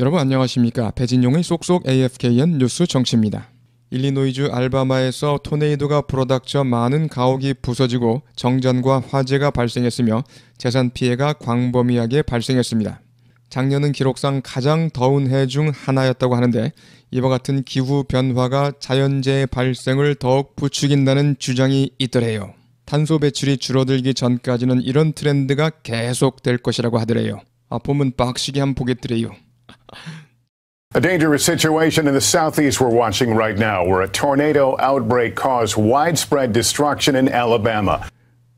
여러분 안녕하십니까. 배진용의 쏙쏙 AFKN 뉴스 정치입니다. 일리노이주 알바마에서 토네이도가 불어닥쳐 많은 가옥이 부서지고 정전과 화재가 발생했으며 재산 피해가 광범위하게 발생했습니다. 작년은 기록상 가장 더운 해 중 하나였다고 하는데 이와 같은 기후 변화가 자연재해 발생을 더욱 부추긴다는 주장이 있더래요. 탄소 배출이 줄어들기 전까지는 이런 트렌드가 계속될 것이라고 하더래요. 아픔은 빡시게 한 보겠더래요. A dangerous situation in the southeast we're watching right now, where a tornado outbreak caused widespread destruction in Alabama.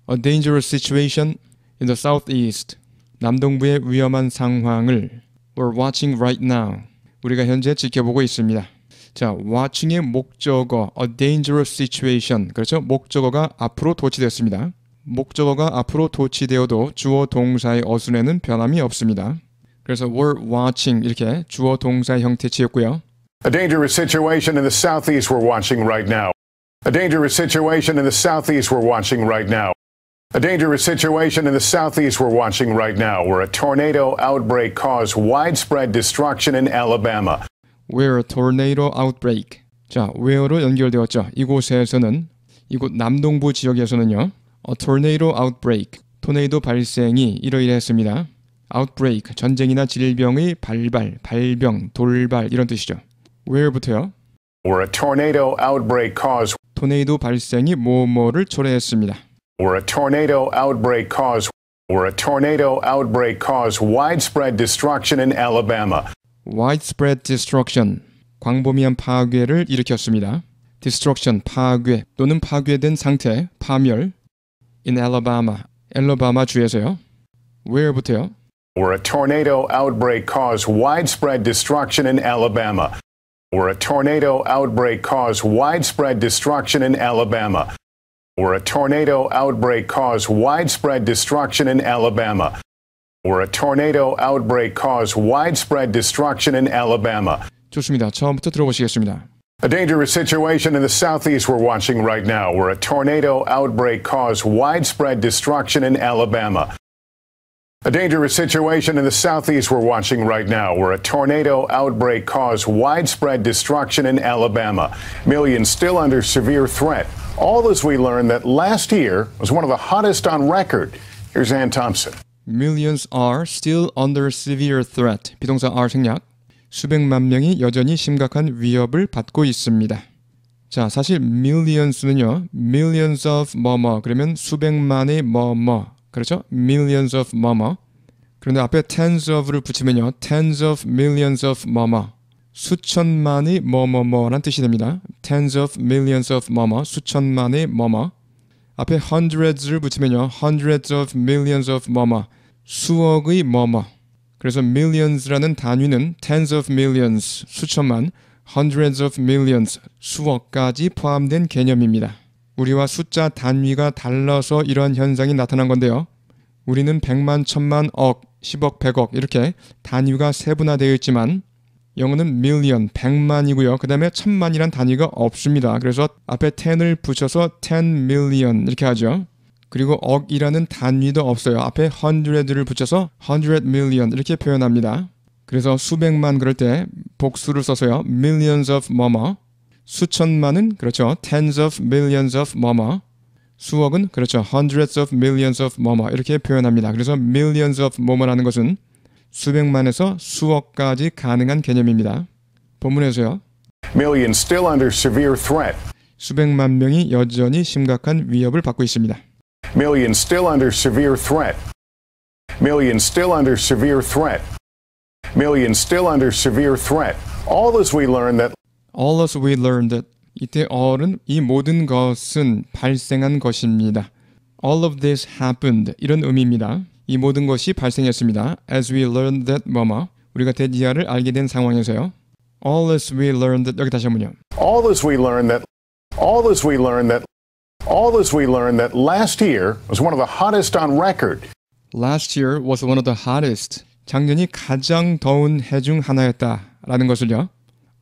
A dangerous situation in the southeast. 남동부의 위험한 상황을 we're watching right now. 우리가 현재 지켜보고 있습니다. 자, watching의 목적어 a dangerous situation. 그렇죠? 목적어가 앞으로 도치됐습니다. 목적어가 앞으로 도치되어도 주어 동사의 어순에는 변함이 없습니다. 그래서 were watching 이렇게 주어 동사 형태 지었고요. A dangerous situation in the southeast we're watching right now. A dangerous situation in the southeast we're watching right now. A dangerous situation in the southeast we're watching right now, where a tornado outbreak caused widespread destruction in Alabama. Where a tornado outbreak. 자, where로 연결되었죠. 이곳에서는 이곳 남동부 지역에서는요. A tornado outbreak. 토네이도 발생이 이러이러했습니다. outbreak 전쟁이나 질병의 발발, 발병, 돌발 이런 뜻이죠. where부터요? Where a tornado outbreak caused 토네이도 발생이 뭐뭐를 초래했습니다. Where a tornado outbreak caused Where a tornado outbreak caused widespread destruction in Alabama. widespread destruction 광범위한 파괴를 일으켰습니다. destruction 파괴 또는 파괴된 상태, 파멸 in Alabama, 엘로바마 주에서요. where부터요? where a tornado outbreak caused widespread destruction in Alabama. Where a tornado outbreak caused widespread destruction in Alabama. Where a tornado outbreak caused widespread destruction in Alabama. Where a tornado outbreak caused widespread destruction in Alabama. 좋습니다. 처음부터 들어보시겠습니다. A dangerous situation in the southeast we're watching right now, where a tornado outbreak caused widespread destruction in Alabama. A dangerous situation in the southeast we're watching right now, where a tornado outbreak caused widespread destruction in Alabama. Millions still under severe threat. All as we learn that last year was one of the hottest on record. Here's Ann Thompson. Millions are still under severe threat. 비동사 are 생략. 수백만 명이 여전히 심각한 위협을 받고 있습니다. 자, 사실 millions는요. millions of 뭐뭐 그러면 수백만의 뭐뭐 그렇죠? millions of mama. 그런데 앞에 tens of를 붙이면요. tens of millions of mama. 수천만이 뭐뭐뭐란 뜻이 됩니다. tens of millions of mama. 수천만이 뭐뭐. 앞에 hundreds를 붙이면요. hundreds of millions of mama. 수억의 뭐뭐. 그래서 millions라는 단위는 tens of millions 수천만, hundreds of millions 수억까지 포함된 개념입니다. 우리와 숫자 단위가 달라서 이런 현상이 나타난 건데요. 우리는 백만, 천만, 억, 십억, 백억 이렇게 단위가 세분화되어 있지만 영어는 million, 백만이고요. 그 다음에 천만이란 단위가 없습니다. 그래서 앞에 10을 붙여서 10 million 이렇게 하죠. 그리고 억이라는 단위도 없어요. 앞에 hundred를 붙여서 hundred million 이렇게 표현합니다. 그래서 수백만 그럴 때 복수를 써서요. millions of 뭐뭐 수천만은 그렇죠. tens of millions of 뭐뭐 수억은 그렇죠. hundreds of millions of 뭐뭐 이렇게 표현합니다. 그래서 millions of 뭐뭐라는 것은 수백만에서 수억까지 가능한 개념입니다. 본문에서요. million still under severe threat. 수백만 명이 여전히 심각한 위협을 받고 있습니다. million still under severe threat. million still under severe threat. million still under severe threat. All this we learn that All as we learned it. 이때 all은 이 모든 것은 발생한 것입니다. All of this happened. 이런 의미입니다. 이 모든 것이 발생했습니다. As we learned that 뭐뭐. 우리가 데디아를 알게 된 상황에서요. All as we learned that. 여기 다시 한번요. All as we learned that. All as we learned that. All as we learned that last year was one of the hottest on record. Last year was one of the hottest. 작년이 가장 더운 해 중 하나였다라는 것을요.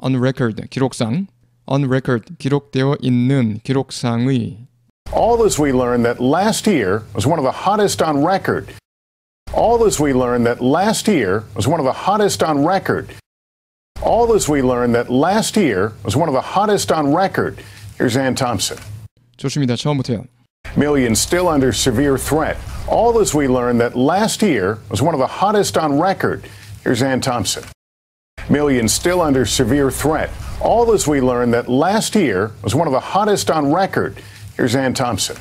on record 기록상 on record 기록되어 있는 기록상의 All this we learned that last year was one of the hottest on record. All this we learned that last year was one of the hottest on record. All this we learned that last year was one of the hottest on record. Here's Ann Thompson. 조심이다 처음부터요. Millions still under severe threat. All this we learned that last year was one of the hottest on record. Here's Ann Thompson. millions still under severe threat. All as we learn that last year was one of the hottest on record. Here's Ann Thompson.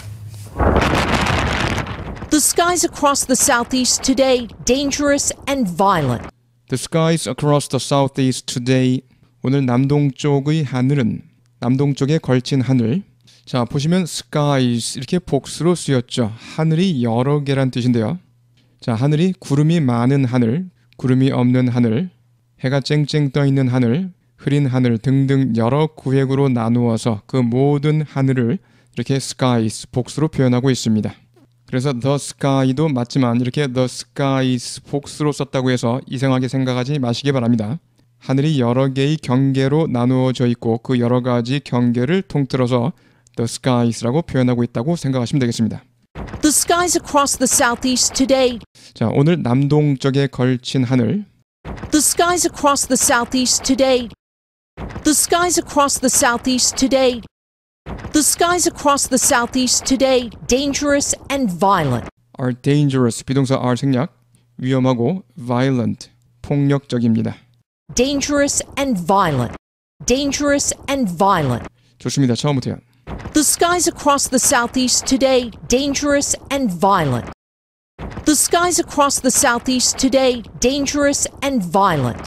The skies across the southeast today dangerous and violent. The skies across the southeast today. 오늘 남동쪽의 하늘은 남동쪽에 걸친 하늘. 자, 보시면 skies 이렇게 복수로 쓰였죠. 하늘이 여러 개란 뜻인데요. 자, 하늘이 구름이 많은 하늘, 구름이 없는 하늘, 해가 쨍쨍 떠 있는 하늘, 흐린 하늘 등등 여러 구획으로 나누어서 그 모든 하늘을 이렇게 skies 복수로 표현하고 있습니다. 그래서 the sky도 맞지만 이렇게 the skies 복수로 썼다고 해서 이상하게 생각하지 마시기 바랍니다. 하늘이 여러 개의 경계로 나누어져 있고 그 여러 가지 경계를 통틀어서 the skies라고 표현하고 있다고 생각하시면 되겠습니다. The skies across the southeast today. 자, 오늘 남동쪽에 걸친 하늘 The skies across the southeast today. The skies across the southeast today. The skies across the southeast today dangerous and violent. are dangerous 비동사 are 생략 위험하고 violent 폭력적입니다. dangerous and violent. dangerous and violent. 좋습니다. 처음부터요. The skies across the southeast today dangerous and violent. The skies across the southeast today dangerous and violent.